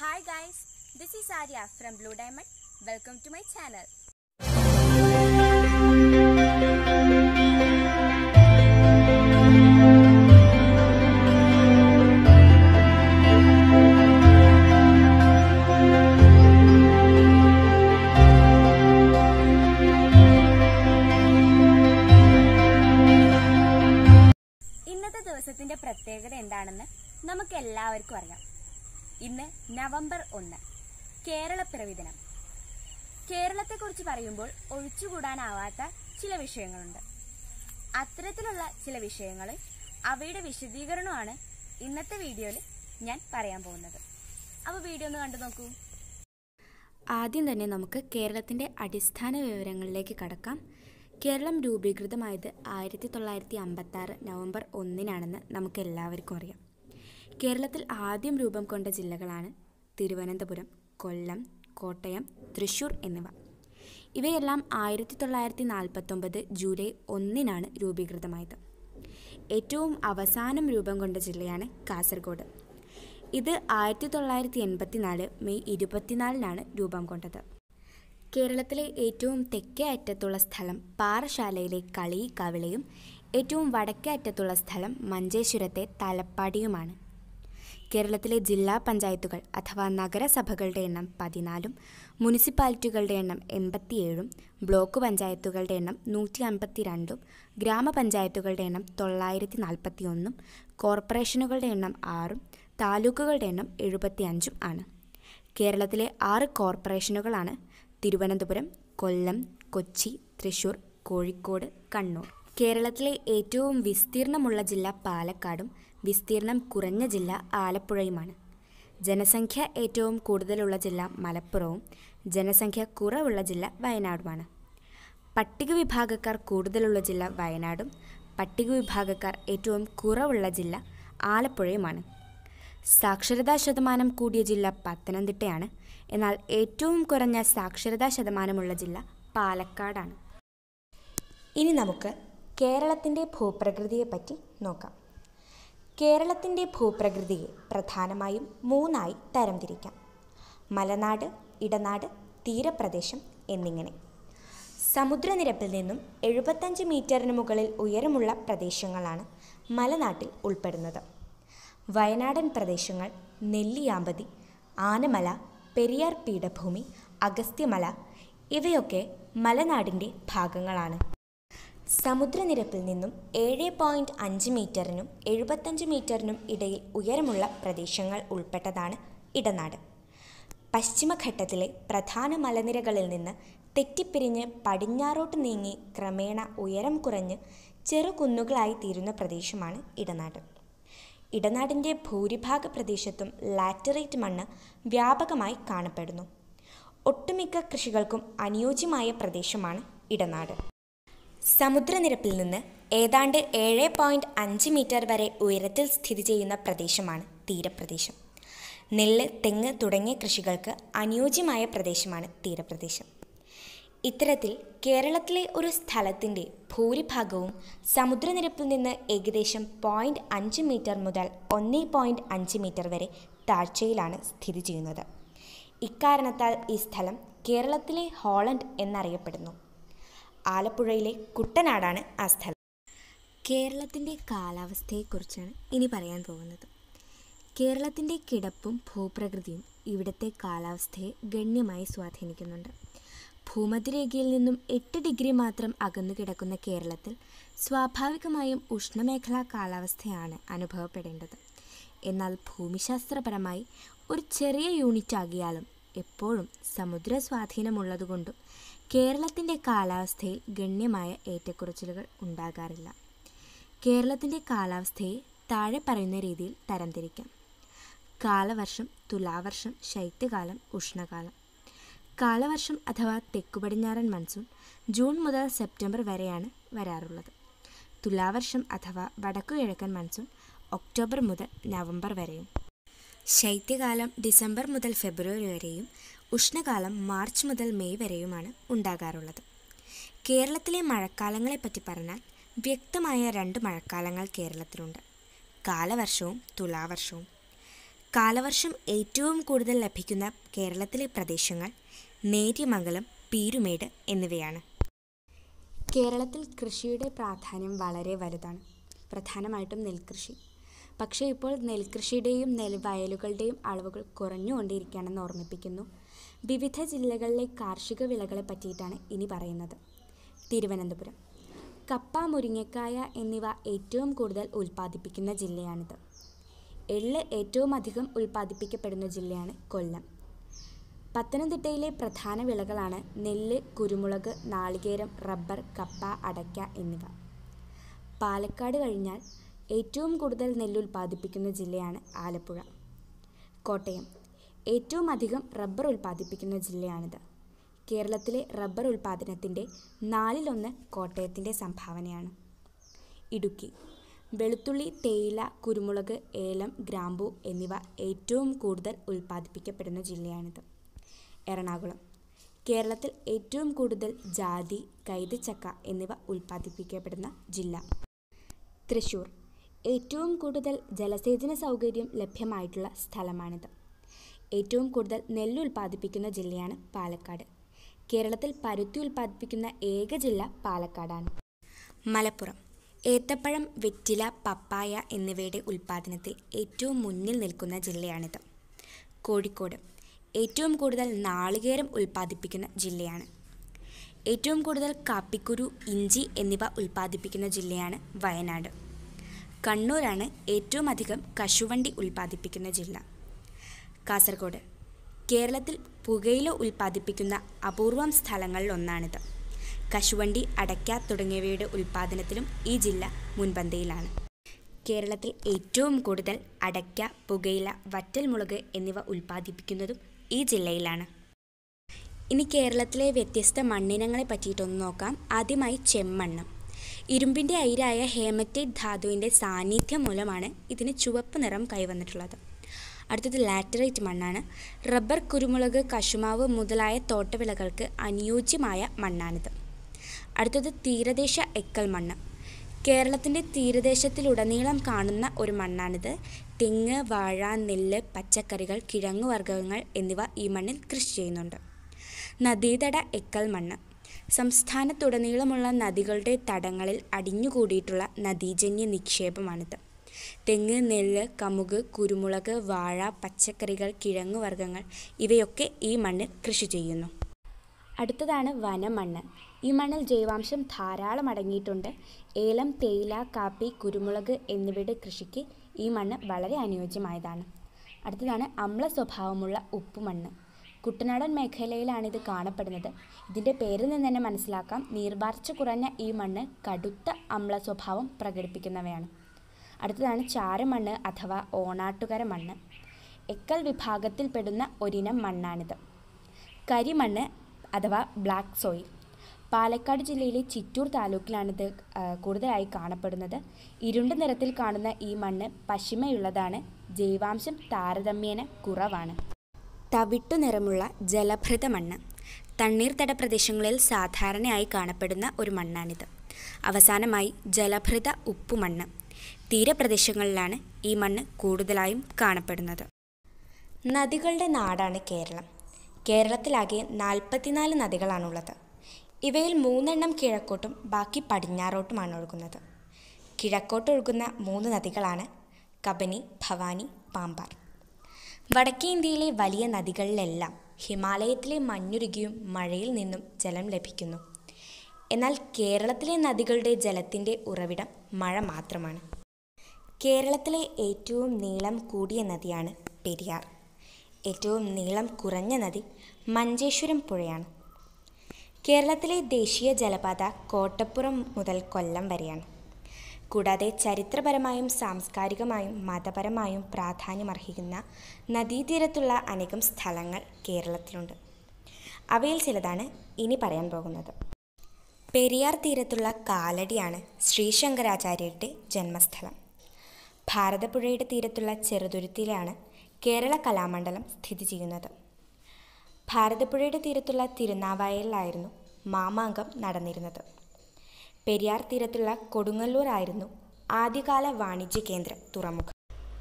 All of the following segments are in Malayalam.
hi guys this is Arya from blue diamond welcome to my channel ഇന്നത്തെ ദിവസത്തിന്റെ പ്രത്യേകത എന്താണെന്ന് നമുക്ക് എല്ലാവർക്കും അറിയാം ഇന്ന് നവംബർ ഒന്ന് കേരളപ്പിറവി ദിനം കേരളത്തെക്കുറിച്ച് പറയുമ്പോൾ ഒഴിച്ചുകൂടാനാവാത്ത ചില വിഷയങ്ങളുണ്ട് അത്തരത്തിലുള്ള ചില വിഷയങ്ങൾ അവയുടെ വിശദീകരണമാണ് ഇന്നത്തെ വീഡിയോയിൽ ഞാൻ പറയാൻ പോകുന്നത് അപ്പോൾ വീഡിയോ ഒന്ന് കണ്ടു നോക്കൂ ആദ്യം തന്നെ നമുക്ക് കേരളത്തിൻ്റെ അടിസ്ഥാന വിവരങ്ങളിലേക്ക് കടക്കാം കേരളം രൂപീകൃതമായത് ആയിരത്തി തൊള്ളായിരത്തി അമ്പത്താറ് നവംബർ ഒന്നിനാണെന്ന് നമുക്ക് എല്ലാവർക്കും അറിയാം കേരളത്തിൽ ആദ്യം രൂപം കൊണ്ട ജില്ലകളാണ് തിരുവനന്തപുരം കൊല്ലം കോട്ടയം തൃശൂർ എന്നിവ ഇവയെല്ലാം ആയിരത്തി തൊള്ളായിരത്തി നാൽപ്പത്തൊമ്പത് ജൂലൈ ഒന്നിനാണ് രൂപീകൃതമായത് ഏറ്റവും അവസാനം രൂപം കൊണ്ട ജില്ലയാണ് കാസർഗോഡ് ഇത് ആയിരത്തി തൊള്ളായിരത്തി എൺപത്തിനാല് മെയ് ഇരുപത്തിനാലിനാണ് രൂപം കൊണ്ടത് കേരളത്തിലെ ഏറ്റവും തെക്കേ അറ്റത്തുള്ള സ്ഥലം പാറശാലയിലെ കളി കവിളയും ഏറ്റവും വടക്കേ അറ്റത്തുള്ള സ്ഥലം മഞ്ചേശ്വരത്തെ തലപ്പാടിയുമാണ് കേരളത്തിലെ ജില്ലാ പഞ്ചായത്തുകൾ അഥവാ നഗരസഭകളുടെ എണ്ണം പതിനാലും മുനിസിപ്പാലിറ്റികളുടെ എണ്ണം എൺപത്തിയേഴും ബ്ലോക്ക് പഞ്ചായത്തുകളുടെ എണ്ണം നൂറ്റി അൻപത്തി രണ്ടും ഗ്രാമപഞ്ചായത്തുകളുടെ എണ്ണം തൊള്ളായിരത്തി ഒന്നും കോർപ്പറേഷനുകളുടെ എണ്ണം ആറും താലൂക്കുകളുടെ എണ്ണം എഴുപത്തിയഞ്ചും ആണ് കേരളത്തിലെ ആറ് കോർപ്പറേഷനുകളാണ് തിരുവനന്തപുരം കൊല്ലം കൊച്ചി തൃശൂർ കോഴിക്കോട് കണ്ണൂർ കേരളത്തിലെ ഏറ്റവും വിസ്തീർണമുള്ള ജില്ല പാലക്കാടും വിസ്തീർണം കുറഞ്ഞ ജില്ല ആലപ്പുഴയുമാണ് ജനസംഖ്യ ഏറ്റവും കൂടുതലുള്ള ജില്ല മലപ്പുറവും ജനസംഖ്യ കുറവുള്ള ജില്ല വയനാടുമാണ് പട്ടിക വിഭാഗക്കാർ കൂടുതലുള്ള ജില്ല വയനാടും പട്ടിക വിഭാഗക്കാർ ഏറ്റവും കുറവുള്ള ജില്ല ആലപ്പുഴയുമാണ് സാക്ഷരതാ ശതമാനം കൂടിയ ജില്ല പത്തനംതിട്ടയാണ് എന്നാൽ ഏറ്റവും കുറഞ്ഞ സാക്ഷരതാ ശതമാനമുള്ള ജില്ല പാലക്കാടാണ് ഇനി നമുക്ക് കേരളത്തിൻ്റെ ഭൂപ്രകൃതിയെപ്പറ്റി നോക്കാം കേരളത്തിൻ്റെ ഭൂപ്രകൃതിയെ പ്രധാനമായും മൂന്നായി തരംതിരിക്കാം മലനാട് ഇടനാട് തീരപ്രദേശം എന്നിങ്ങനെ സമുദ്രനിരപ്പിൽ നിന്നും എഴുപത്തഞ്ച് മീറ്ററിന് മുകളിൽ ഉയരമുള്ള പ്രദേശങ്ങളാണ് മലനാട്ടിൽ ഉൾപ്പെടുന്നത് വയനാടൻ പ്രദേശങ്ങൾ നെല്ലിയാമ്പതി ആനമല പെരിയാർ പീഠഭൂമി അഗസ്ത്യമല ഇവയൊക്കെ മലനാടിൻ്റെ ഭാഗങ്ങളാണ് സമുദ്രനിരപ്പിൽ നിന്നും ഏഴ് പോയിൻറ്റ് അഞ്ച് മീറ്ററിനും എഴുപത്തഞ്ച് മീറ്ററിനും ഇടയിൽ ഉയരമുള്ള പ്രദേശങ്ങൾ ഉൾപ്പെട്ടതാണ് ഇടനാട് പശ്ചിമഘട്ടത്തിലെ പ്രധാന മലനിരകളിൽ നിന്ന് തെറ്റിപ്പിരിഞ്ഞ് പടിഞ്ഞാറോട്ട് നീങ്ങി ക്രമേണ ഉയരം കുറഞ്ഞ് ചെറുകുന്നുകളായി തീരുന്ന പ്രദേശമാണ് ഇടനാട് ഇടനാടിൻ്റെ ഭൂരിഭാഗ പ്രദേശത്തും ലാറ്ററൈറ്റ് മണ്ണ് വ്യാപകമായി കാണപ്പെടുന്നു ഒട്ടുമിക്ക കൃഷികൾക്കും അനുയോജ്യമായ പ്രദേശമാണ് ഇടനാട് സമുദ്രനിരപ്പിൽ നിന്ന് ഏതാണ്ട് ഏഴ് പോയിൻറ്റ് അഞ്ച് മീറ്റർ വരെ ഉയരത്തിൽ സ്ഥിതി ചെയ്യുന്ന പ്രദേശമാണ് തീരപ്രദേശം നെല്ല് തെങ്ങ് തുടങ്ങിയ കൃഷികൾക്ക് അനുയോജ്യമായ പ്രദേശമാണ് തീരപ്രദേശം ഇത്തരത്തിൽ കേരളത്തിലെ ഒരു സ്ഥലത്തിൻ്റെ ഭൂരിഭാഗവും സമുദ്രനിരപ്പിൽ നിന്ന് ഏകദേശം പോയിൻറ്റ് അഞ്ച് മീറ്റർ മുതൽ ഒന്ന് പോയിൻറ്റ് അഞ്ച് മീറ്റർ വരെ താഴ്ചയിലാണ് സ്ഥിതി ചെയ്യുന്നത് ഇക്കാരണത്താൽ ഈ സ്ഥലം കേരളത്തിലെ ഹോളണ്ട് എന്നറിയപ്പെടുന്നു ആലപ്പുഴയിലെ കുട്ടനാടാണ് ആ സ്ഥലം കേരളത്തിൻ്റെ കാലാവസ്ഥയെക്കുറിച്ചാണ് ഇനി പറയാൻ പോകുന്നത് കേരളത്തിൻ്റെ കിടപ്പും ഭൂപ്രകൃതിയും ഇവിടുത്തെ കാലാവസ്ഥയെ ഗണ്യമായി സ്വാധീനിക്കുന്നുണ്ട് ഭൂമധ്യരേഖയിൽ നിന്നും എട്ട് ഡിഗ്രി മാത്രം അകന്നു കിടക്കുന്ന കേരളത്തിൽ സ്വാഭാവികമായും ഉഷ്ണമേഖലാ കാലാവസ്ഥയാണ് അനുഭവപ്പെടേണ്ടത് എന്നാൽ ഭൂമിശാസ്ത്രപരമായി ഒരു ചെറിയ യൂണിറ്റ് ആകിയാലും എപ്പോഴും സമുദ്ര സ്വാധീനമുള്ളതുകൊണ്ടും കേരളത്തിൻ്റെ കാലാവസ്ഥയിൽ ഗണ്യമായ ഏറ്റക്കുറച്ചിലുകൾ ഉണ്ടാകാറില്ല കേരളത്തിൻ്റെ കാലാവസ്ഥയെ താഴെ പറയുന്ന രീതിയിൽ തരംതിരിക്കാം കാലവർഷം തുലാവർഷം ശൈത്യകാലം ഉഷ്ണകാലം കാലവർഷം അഥവാ തെക്കുപടിഞ്ഞാറൻ മൺസൂൺ ജൂൺ മുതൽ സെപ്റ്റംബർ വരെയാണ് വരാറുള്ളത് തുലാവർഷം അഥവാ വടക്കു കിഴക്കൻ മൺസൂൺ ഒക്ടോബർ മുതൽ നവംബർ വരെയും ശൈത്യകാലം ഡിസംബർ മുതൽ ഫെബ്രുവരി വരെയും ഉഷ്ണകാലം മാർച്ച് മുതൽ മെയ് വരെയുമാണ് ഉണ്ടാകാറുള്ളത് കേരളത്തിലെ മഴക്കാലങ്ങളെപ്പറ്റി പറഞ്ഞാൽ വ്യക്തമായ രണ്ട് മഴക്കാലങ്ങൾ കേരളത്തിലുണ്ട് കാലവർഷവും തുലാവർഷവും കാലവർഷം ഏറ്റവും കൂടുതൽ ലഭിക്കുന്ന കേരളത്തിലെ പ്രദേശങ്ങൾ നേര്യമംഗലം പീരുമേട് എന്നിവയാണ് കേരളത്തിൽ കൃഷിയുടെ പ്രാധാന്യം വളരെ വലുതാണ് പ്രധാനമായിട്ടും നെൽകൃഷി പക്ഷേ ഇപ്പോൾ നെൽകൃഷിയുടെയും നെൽവയലുകളുടെയും അളവുകൾ കുറഞ്ഞുകൊണ്ടിരിക്കുകയാണെന്ന് ഓർമ്മിപ്പിക്കുന്നു വിവിധ ജില്ലകളിലെ കാർഷിക വിളകളെ പറ്റിയിട്ടാണ് ഇനി പറയുന്നത് തിരുവനന്തപുരം കപ്പ മുരിങ്ങക്കായ എന്നിവ ഏറ്റവും കൂടുതൽ ഉൽപ്പാദിപ്പിക്കുന്ന ജില്ലയാണിത് എള്ള് ഏറ്റവും അധികം ഉൽപ്പാദിപ്പിക്കപ്പെടുന്ന ജില്ലയാണ് കൊല്ലം പത്തനംതിട്ടയിലെ പ്രധാന വിളകളാണ് നെല്ല് കുരുമുളക് നാളികേരം റബ്ബർ കപ്പ അടയ്ക്ക എന്നിവ പാലക്കാട് കഴിഞ്ഞാൽ ഏറ്റവും കൂടുതൽ നെല്ല് ഉൽപ്പാദിപ്പിക്കുന്ന ജില്ലയാണ് ആലപ്പുഴ കോട്ടയം ഏറ്റവും അധികം റബ്ബർ ഉൽപ്പാദിപ്പിക്കുന്ന ജില്ലയാണിത് കേരളത്തിലെ റബ്ബർ ഉൽപ്പാദനത്തിൻ്റെ നാലിലൊന്ന് കോട്ടയത്തിൻ്റെ സംഭാവനയാണ് ഇടുക്കി വെളുത്തുള്ളി തേയില കുരുമുളക് ഏലം ഗ്രാമ്പു എന്നിവ ഏറ്റവും കൂടുതൽ ഉൽപ്പാദിപ്പിക്കപ്പെടുന്ന ജില്ലയാണിത് എറണാകുളം കേരളത്തിൽ ഏറ്റവും കൂടുതൽ ജാതി കൈതച്ചക്ക എന്നിവ ഉൽപ്പാദിപ്പിക്കപ്പെടുന്ന ജില്ല തൃശ്ശൂർ ഏറ്റവും കൂടുതൽ ജലസേചന സൗകര്യം ലഭ്യമായിട്ടുള്ള സ്ഥലമാണിത് ഏറ്റവും കൂടുതൽ നെല്ല് ഉൽപ്പാദിപ്പിക്കുന്ന ജില്ലയാണ് പാലക്കാട് കേരളത്തിൽ പരുത്തി ഉൽപ്പാദിപ്പിക്കുന്ന ഏക ജില്ല പാലക്കാടാണ് മലപ്പുറം ഏത്തപ്പഴം വെറ്റില പപ്പായ എന്നിവയുടെ ഉൽപ്പാദനത്തിൽ ഏറ്റവും മുന്നിൽ നിൽക്കുന്ന ജില്ലയാണിത് കോഴിക്കോട് ഏറ്റവും കൂടുതൽ നാളികേരം ഉൽപ്പാദിപ്പിക്കുന്ന ജില്ലയാണ് ഏറ്റവും കൂടുതൽ കാപ്പിക്കുരു ഇഞ്ചി എന്നിവ ഉൽപ്പാദിപ്പിക്കുന്ന ജില്ലയാണ് വയനാട് കണ്ണൂരാണ് ഏറ്റവും അധികം കശുവണ്ടി ഉൽപ്പാദിപ്പിക്കുന്ന ജില്ല കാസർഗോഡ് കേരളത്തിൽ പുകയില ഉൽപ്പാദിപ്പിക്കുന്ന അപൂർവം സ്ഥലങ്ങളിൽ ഒന്നാണിത് കശുവണ്ടി അടയ്ക്ക തുടങ്ങിയവയുടെ ഉൽപ്പാദനത്തിലും ഈ ജില്ല മുൻപന്തിയിലാണ് കേരളത്തിൽ ഏറ്റവും കൂടുതൽ അടയ്ക്ക പുകയില വറ്റൽമുളക് എന്നിവ ഉൽപ്പാദിപ്പിക്കുന്നതും ഈ ജില്ലയിലാണ് ഇനി കേരളത്തിലെ വ്യത്യസ്ത മണ്ണിനങ്ങളെ പറ്റിയിട്ടൊന്ന് നോക്കാം ആദ്യമായി ചെമ്മണ്ണ് ഇരുമ്പിൻ്റെ അയിരായ ഹേമറ്റേറ്റ് ധാതുവിൻ്റെ സാന്നിധ്യം മൂലമാണ് ഇതിന് ചുവപ്പ് നിറം കൈവന്നിട്ടുള്ളത് അടുത്തത് ലാറ്ററൈറ്റ് മണ്ണാണ് റബ്ബർ കുരുമുളക് കശുമാവ് മുതലായ തോട്ടവിളകൾക്ക് അനുയോജ്യമായ മണ്ണാണിത് അടുത്തത് തീരദേശ എക്കൽ മണ്ണ് കേരളത്തിൻ്റെ തീരദേശത്തിലുടനീളം കാണുന്ന ഒരു മണ്ണാണിത് തെങ്ങ് വാഴ നെല്ല് പച്ചക്കറികൾ കിഴങ്ങ് വർഗ്ഗങ്ങൾ എന്നിവ ഈ മണ്ണിൽ കൃഷി ചെയ്യുന്നുണ്ട് നദീതട എക്കൽ മണ്ണ് സംസ്ഥാനത്തുടനീളമുള്ള നദികളുടെ തടങ്ങളിൽ അടിഞ്ഞുകൂടിയിട്ടുള്ള നദീജന്യ നിക്ഷേപമാണിത് തെങ്ങ് നെല്ല് കമുക് കുരുമുളക് വാഴ പച്ചക്കറികൾ കിഴങ്ങ് വർഗ്ഗങ്ങൾ ഇവയൊക്കെ ഈ മണ്ണിൽ കൃഷി ചെയ്യുന്നു അടുത്തതാണ് വനമണ്ണ് ഈ മണ്ണിൽ ജൈവാംശം ധാരാളം അടങ്ങിയിട്ടുണ്ട് ഏലം തേയില കാപ്പി കുരുമുളക് എന്നിവയുടെ കൃഷിക്ക് ഈ മണ്ണ് വളരെ അനുയോജ്യമായതാണ് അടുത്തതാണ് അമ്ല സ്വഭാവമുള്ള ഉപ്പുമണ്ണ് കുട്ടനാടൻ മേഖലയിലാണ് ഇത് കാണപ്പെടുന്നത് ഇതിൻ്റെ പേരിൽ നിന്ന് തന്നെ മനസ്സിലാക്കാം നീർവാർച്ച കുറഞ്ഞ ഈ മണ്ണ് കടുത്ത അമ്ല സ്വഭാവം പ്രകടിപ്പിക്കുന്നവയാണ് അടുത്തതാണ് ചാരമണ്ണ് അഥവാ ഓണാട്ടുകര മണ്ണ് എക്കൽ വിഭാഗത്തിൽപ്പെടുന്ന ഒരിനം മണ്ണാണിത് കരിമണ്ണ് അഥവാ ബ്ലാക്ക് സോയിൽ പാലക്കാട് ജില്ലയിലെ ചിറ്റൂർ താലൂക്കിലാണിത് കൂടുതലായി കാണപ്പെടുന്നത് ഇരുണ്ട നിറത്തിൽ കാണുന്ന ഈ മണ്ണ് പശിമയുള്ളതാണ് ജൈവാംശം താരതമ്യേന കുറവാണ് തവിട്ടു നിറമുള്ള ജലഭൃത മണ്ണ് തണ്ണീർത്തട പ്രദേശങ്ങളിൽ സാധാരണയായി കാണപ്പെടുന്ന ഒരു മണ്ണാണിത് അവസാനമായി ജലഭൃത ഉപ്പുമണ്ണ് തീരപ്രദേശങ്ങളിലാണ് ഈ മണ്ണ് കൂടുതലായും കാണപ്പെടുന്നത് നദികളുടെ നാടാണ് കേരളം കേരളത്തിലാകെ നാൽപ്പത്തിനാല് നദികളാണുള്ളത് ഇവയിൽ മൂന്നെണ്ണം കിഴക്കോട്ടും ബാക്കി പടിഞ്ഞാറോട്ടുമാണ് ഒഴുകുന്നത് കിഴക്കോട്ടൊഴുകുന്ന ഒഴുകുന്ന മൂന്ന് നദികളാണ് കബനി ഭവാനി പാമ്പാർ വടക്കേ ഇന്ത്യയിലെ വലിയ നദികളിലെല്ലാം ഹിമാലയത്തിലെ മഞ്ഞുരുകിയും മഴയിൽ നിന്നും ജലം ലഭിക്കുന്നു എന്നാൽ കേരളത്തിലെ നദികളുടെ ജലത്തിൻ്റെ ഉറവിടം മഴ മാത്രമാണ് കേരളത്തിലെ ഏറ്റവും നീളം കൂടിയ നദിയാണ് പെരിയാർ ഏറ്റവും നീളം കുറഞ്ഞ നദി മഞ്ചേശ്വരം പുഴയാണ് കേരളത്തിലെ ദേശീയ ജലപാത കോട്ടപ്പുറം മുതൽ കൊല്ലം വരെയാണ് കൂടാതെ ചരിത്രപരമായും സാംസ്കാരികമായും മതപരമായും പ്രാധാന്യമർഹിക്കുന്ന നദീതീരത്തുള്ള അനേകം സ്ഥലങ്ങൾ കേരളത്തിലുണ്ട് അവയിൽ ചിലതാണ് ഇനി പറയാൻ പോകുന്നത് പെരിയാർ തീരത്തുള്ള കാലടിയാണ് ശ്രീശങ്കരാചാര്യരുടെ ജന്മസ്ഥലം ഭാരതപ്പുഴയുടെ തീരത്തുള്ള ചെറുതുരുത്തിയിലാണ് കേരള കലാമണ്ഡലം സ്ഥിതി ചെയ്യുന്നത് ഭാരതപ്പുഴയുടെ തീരത്തുള്ള തിരുനാവായലിലായിരുന്നു മാമാങ്കം നടന്നിരുന്നത് പെരിയാർ തീരത്തുള്ള കൊടുങ്ങല്ലൂർ ആയിരുന്നു ആദ്യകാല വാണിജ്യ കേന്ദ്രം തുറമുഖം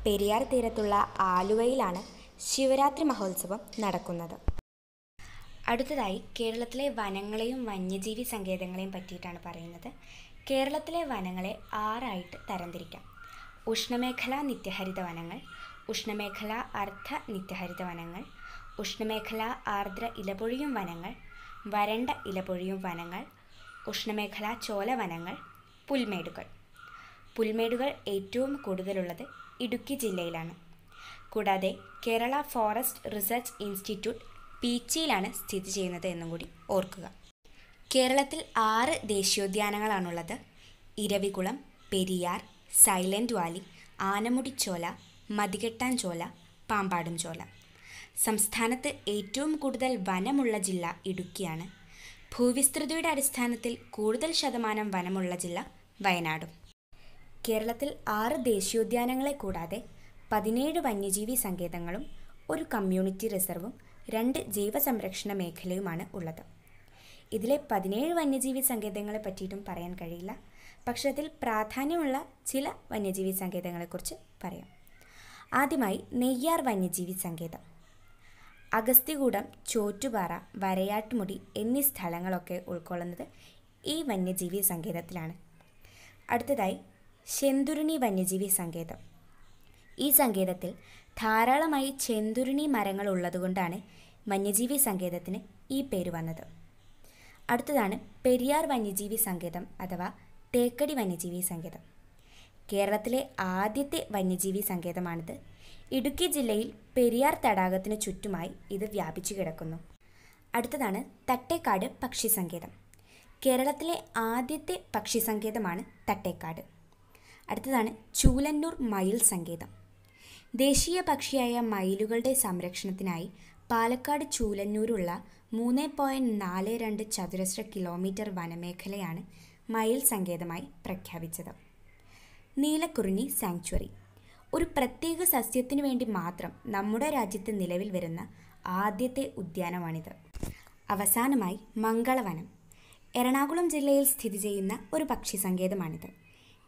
പെരിയാർ തീരത്തുള്ള ആലുവയിലാണ് ശിവരാത്രി മഹോത്സവം നടക്കുന്നത് അടുത്തതായി കേരളത്തിലെ വനങ്ങളെയും വന്യജീവി സങ്കേതങ്ങളെയും പറ്റിയിട്ടാണ് പറയുന്നത് കേരളത്തിലെ വനങ്ങളെ ആറായിട്ട് തരംതിരിക്കാം ഉഷ്ണമേഖലാ നിത്യഹരിത വനങ്ങൾ ഉഷ്ണമേഖലാ അർദ്ധ നിത്യഹരിത വനങ്ങൾ ഉഷ്ണമേഖലാ ആർദ്ര ഇലപൊഴിയും വനങ്ങൾ വരണ്ട ഇലപൊഴിയും വനങ്ങൾ ഉഷ്ണമേഖലാ ചോല വനങ്ങൾ പുൽമേടുകൾ പുൽമേടുകൾ ഏറ്റവും കൂടുതലുള്ളത് ഇടുക്കി ജില്ലയിലാണ് കൂടാതെ കേരള ഫോറസ്റ്റ് റിസർച്ച് ഇൻസ്റ്റിറ്റ്യൂട്ട് പീച്ചിയിലാണ് സ്ഥിതി ചെയ്യുന്നത് എന്നും കൂടി ഓർക്കുക കേരളത്തിൽ ആറ് ദേശീയോദ്യാനങ്ങളാണുള്ളത് ഇരവികുളം പെരിയാർ സൈലൻറ്റ് വാലി ആനമുടിച്ചോല മതികെട്ടാൻചോല ചോല പാമ്പാടും ചോല സംസ്ഥാനത്ത് ഏറ്റവും കൂടുതൽ വനമുള്ള ജില്ല ഇടുക്കിയാണ് ഭൂവിസ്തൃതിയുടെ അടിസ്ഥാനത്തിൽ കൂടുതൽ ശതമാനം വനമുള്ള ജില്ല വയനാടും കേരളത്തിൽ ആറ് ദേശീയോദ്യാനങ്ങളെ കൂടാതെ പതിനേഴ് വന്യജീവി സങ്കേതങ്ങളും ഒരു കമ്മ്യൂണിറ്റി റിസർവും രണ്ട് ജീവസംരക്ഷണ മേഖലയുമാണ് ഉള്ളത് ഇതിലെ പതിനേഴ് വന്യജീവി സങ്കേതങ്ങളെ പറ്റിയിട്ടും പറയാൻ കഴിയില്ല പക്ഷേ അതിൽ പ്രാധാന്യമുള്ള ചില വന്യജീവി സങ്കേതങ്ങളെക്കുറിച്ച് പറയാം ആദ്യമായി നെയ്യാർ വന്യജീവി സങ്കേതം അഗസ്തികൂടം ചോറ്റുപാറ വരയാട്ടുമുടി എന്നീ സ്ഥലങ്ങളൊക്കെ ഉൾക്കൊള്ളുന്നത് ഈ വന്യജീവി സങ്കേതത്തിലാണ് അടുത്തതായി ശെന്തുരുണി വന്യജീവി സങ്കേതം ഈ സങ്കേതത്തിൽ ധാരാളമായി ചെന്തുരുണി മരങ്ങൾ ഉള്ളതുകൊണ്ടാണ് വന്യജീവി സങ്കേതത്തിന് ഈ പേര് വന്നത് അടുത്തതാണ് പെരിയാർ വന്യജീവി സങ്കേതം അഥവാ തേക്കടി വന്യജീവി സങ്കേതം കേരളത്തിലെ ആദ്യത്തെ വന്യജീവി സങ്കേതമാണിത് ഇടുക്കി ജില്ലയിൽ പെരിയാർ തടാകത്തിന് ചുറ്റുമായി ഇത് വ്യാപിച്ചു കിടക്കുന്നു അടുത്തതാണ് തട്ടേക്കാട് പക്ഷി സങ്കേതം കേരളത്തിലെ ആദ്യത്തെ പക്ഷി സങ്കേതമാണ് തട്ടേക്കാട് അടുത്തതാണ് ചൂലന്നൂർ മയിൽ സങ്കേതം ദേശീയ പക്ഷിയായ മയിലുകളുടെ സംരക്ഷണത്തിനായി പാലക്കാട് ചൂലന്നൂരുള്ള മൂന്ന് പോയിൻറ്റ് നാല് രണ്ട് ചതുരശ്ര കിലോമീറ്റർ വനമേഖലയാണ് മയിൽ സങ്കേതമായി പ്രഖ്യാപിച്ചത് നീലക്കുറിഞ്ഞി സാങ്ച്വറി ഒരു പ്രത്യേക സസ്യത്തിനു വേണ്ടി മാത്രം നമ്മുടെ രാജ്യത്ത് നിലവിൽ വരുന്ന ആദ്യത്തെ ഉദ്യാനമാണിത് അവസാനമായി മംഗളവനം എറണാകുളം ജില്ലയിൽ സ്ഥിതി ചെയ്യുന്ന ഒരു പക്ഷി സങ്കേതമാണിത്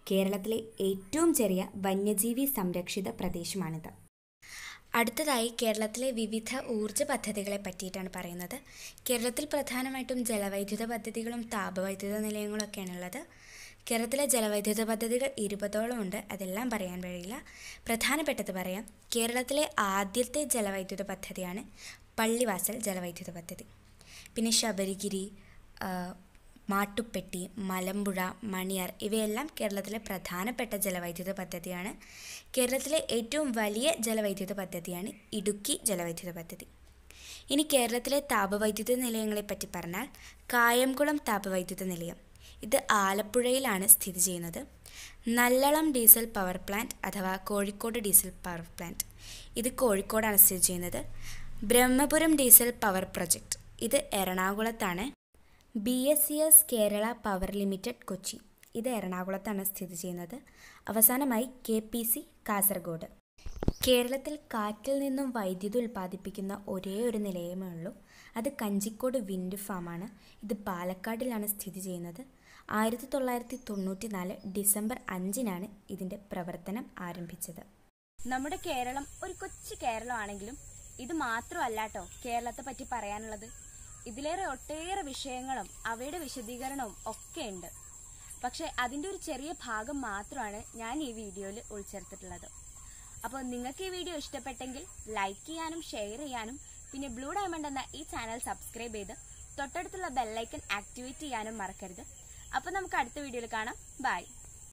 കേരളത്തിലെ ഏറ്റവും ചെറിയ വന്യജീവി സംരക്ഷിത പ്രദേശമാണിത് അടുത്തതായി കേരളത്തിലെ വിവിധ ഊർജ്ജ പദ്ധതികളെ പറ്റിയിട്ടാണ് പറയുന്നത് കേരളത്തിൽ പ്രധാനമായിട്ടും ജലവൈദ്യുത പദ്ധതികളും താപവൈദ്യുത ഉള്ളത് കേരളത്തിലെ ജലവൈദ്യുത പദ്ധതികൾ ഇരുപതോളം ഉണ്ട് അതെല്ലാം പറയാൻ കഴിയില്ല പ്രധാനപ്പെട്ടത് പറയാം കേരളത്തിലെ ആദ്യത്തെ ജലവൈദ്യുത പദ്ധതിയാണ് പള്ളിവാസൽ ജലവൈദ്യുത പദ്ധതി പിന്നെ ശബരിഗിരി മാട്ടുപ്പെട്ടി മലമ്പുഴ മണിയാർ ഇവയെല്ലാം കേരളത്തിലെ പ്രധാനപ്പെട്ട ജലവൈദ്യുത പദ്ധതിയാണ് കേരളത്തിലെ ഏറ്റവും വലിയ ജലവൈദ്യുത പദ്ധതിയാണ് ഇടുക്കി ജലവൈദ്യുത പദ്ധതി ഇനി കേരളത്തിലെ താപവൈദ്യുത നിലയങ്ങളെപ്പറ്റി പറഞ്ഞാൽ കായംകുളം താപവൈദ്യുത നിലയം ഇത് ആലപ്പുഴയിലാണ് സ്ഥിതി ചെയ്യുന്നത് നല്ലളം ഡീസൽ പവർ പ്ലാന്റ് അഥവാ കോഴിക്കോട് ഡീസൽ പവർ പ്ലാന്റ് ഇത് കോഴിക്കോടാണ് സ്ഥിതി ചെയ്യുന്നത് ബ്രഹ്മപുരം ഡീസൽ പവർ പ്രൊജക്റ്റ് ഇത് എറണാകുളത്താണ് B S C S Kerala power limited Kochi ഇത് എറണാകുളത്താണ് സ്ഥിതി ചെയ്യുന്നത് അവസാനമായി കെ പി സി കാസർഗോഡ് കേരളത്തിൽ കാറ്റിൽ നിന്നും വൈദ്യുതി ഉൽപ്പാദിപ്പിക്കുന്ന ഒരേ ഒരു നിലയമേ ഉള്ളൂ അത് കഞ്ചിക്കോട് വിൻഡ് ഫാമാണ് ഇത് പാലക്കാടിലാണ് സ്ഥിതി ചെയ്യുന്നത് ആയിരത്തി തൊള്ളായിരത്തി തൊണ്ണൂറ്റി നാല് ഡിസംബർ അഞ്ചിനാണ് ഇതിൻ്റെ പ്രവർത്തനം ആരംഭിച്ചത് നമ്മുടെ കേരളം ഒരു കൊച്ചു കേരളമാണെങ്കിലും ഇത് മാത്രമല്ലാട്ടോ കേരളത്തെ പറ്റി പറയാനുള്ളത് ഇതിലേറെ ഒട്ടേറെ വിഷയങ്ങളും അവയുടെ വിശദീകരണവും ഒക്കെ ഉണ്ട് പക്ഷെ അതിൻ്റെ ഒരു ചെറിയ ഭാഗം മാത്രമാണ് ഞാൻ ഈ വീഡിയോയിൽ ഉൾച്ചേർത്തിട്ടുള്ളത് അപ്പോൾ നിങ്ങൾക്ക് ഈ വീഡിയോ ഇഷ്ടപ്പെട്ടെങ്കിൽ ലൈക്ക് ചെയ്യാനും ഷെയർ ചെയ്യാനും പിന്നെ ബ്ലൂ ഡയമണ്ട് എന്ന ഈ ചാനൽ സബ്സ്ക്രൈബ് ചെയ്ത് തൊട്ടടുത്തുള്ള ബെല്ലൈക്കൺ ആക്ടിവേറ്റ് ചെയ്യാനും മറക്കരുത് അപ്പോൾ നമുക്ക് അടുത്ത വീഡിയോയിൽ കാണാം ബൈ